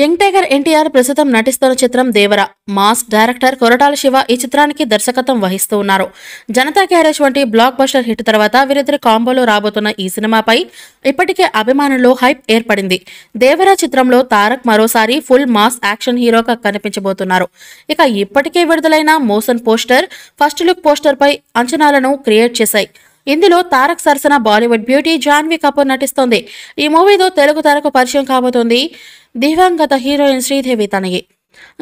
young tiger NTR ప్రస్తుతం నటిస్తున్న చిత్రం దేవర మాస్ డైరెక్టర్ కొరటాల శివ ఈ చిత్రానికి దర్శకత్వం వహిస్తూ ఉన్నారు జనతా క్యారేజ్ వంటి బ్లాక్ బస్టర్ హిట్ తర్వాత వీరిద్దరి కాంబోలో రాబోతున్న ఈ సినిమాపై ఇప్పటికే అభిమానుల్లో హైప్ ఏర్పడింది దేవర చిత్రంలో తారక్ మరోసారి ఫుల్ మాస్ యాక్షన్ హీరోగా కనిపించబోతున్నారు ఇక ఇప్పటికే విడుదలైన motion poster first look poster పై అంచనాలను క్రియేట్ చేశాయి ఇందులో తారక్ సరసన బాలీవుడ్ బ్యూటీ జాన్వీ కపూర్ నటిస్తోంది ఈ మూవీతో తెలుగు తారకు పరిచయం కాబోతోంది ದಿವಂಗತ ಹೀರೋಯಿನ್ ಶ್ರೀದೇವಿ ತನಗೆ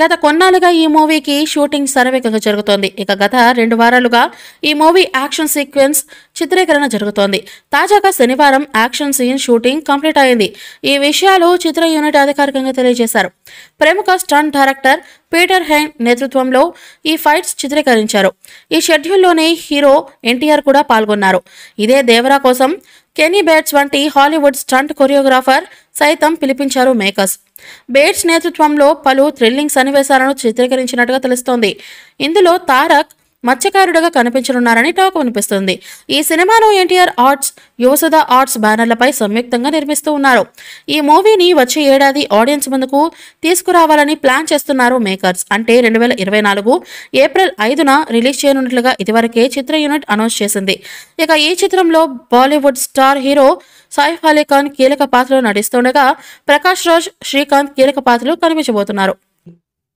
గత కొన్నాళ్ళుగా ఈ మూవీకి షూటింగ్ శరవేగంగా జరుగుతోంది ఇక గత రెండు వారాలుగా ఈ మూవీ యాక్షన్ సీక్వెన్స్ చిత్రీకరణ జరుగుతోంది తాజాగా శనివారం యాక్షన్ సీన్ షూటింగ్ కంప్లీట్ అయింది ఈ విషయాలు చిత్ర యూనిట్ అధికారికంగా తెలియజేశారు ప్రముఖ స్టంట్ డైరెక్టర్ పీటర్ హెయిన్ నేతృత్వంలో ఈ ఫైట్స్ చిత్రీకరించారు ఈ షెడ్యూల్లోనే హీరో ఎన్టీఆర్ కూడా పాల్గొన్నారు ఇదే దేవరా కోసం కెనీ బేట్స్ వంటి హాలీవుడ్ స్టంట్ కొరియోగ్రాఫర్ సైతం పిలిపించారు మేకర్స్ బేట్స్ నేతృత్వంలో పలు థ్రిల్లింగ్ సన్నివేశాలను చిత్రీకరించినట్టుగా తెలుస్తోంది ఇందులో తారక్ మత్స్యకారుడుగా కనిపించనున్నారని టాక్ అనిపిస్తుంది ఈ సినిమాను ఎన్టీఆర్ ఆర్ట్స్ యువసుధ ఆర్ట్స్ బ్యానర్లపై సంయుక్తంగా నిర్మిస్తూ ఉన్నారు ఈ మూవీని వచ్చే ఏడాది ఆడియన్స్ ముందుకు తీసుకురావాలని ప్లాన్ చేస్తున్నారు మేకర్స్ అంటే రెండు వేల ఇరవై నాలుగు ఏప్రిల్ ఐదున రిలీజ్ చేయనున్నట్లుగా ఇదివరకే చిత్ర యూనిట్ అనౌన్స్ చేసింది ఇక ఈ చిత్రంలో Bollywood star hero Saif Ali Khan కీలక పాత్రలో నటిస్తుండగా ప్రకాష్ రాజ్ శ్రీకాంత్ కీలక పాత్రలు కనిపించబోతున్నారు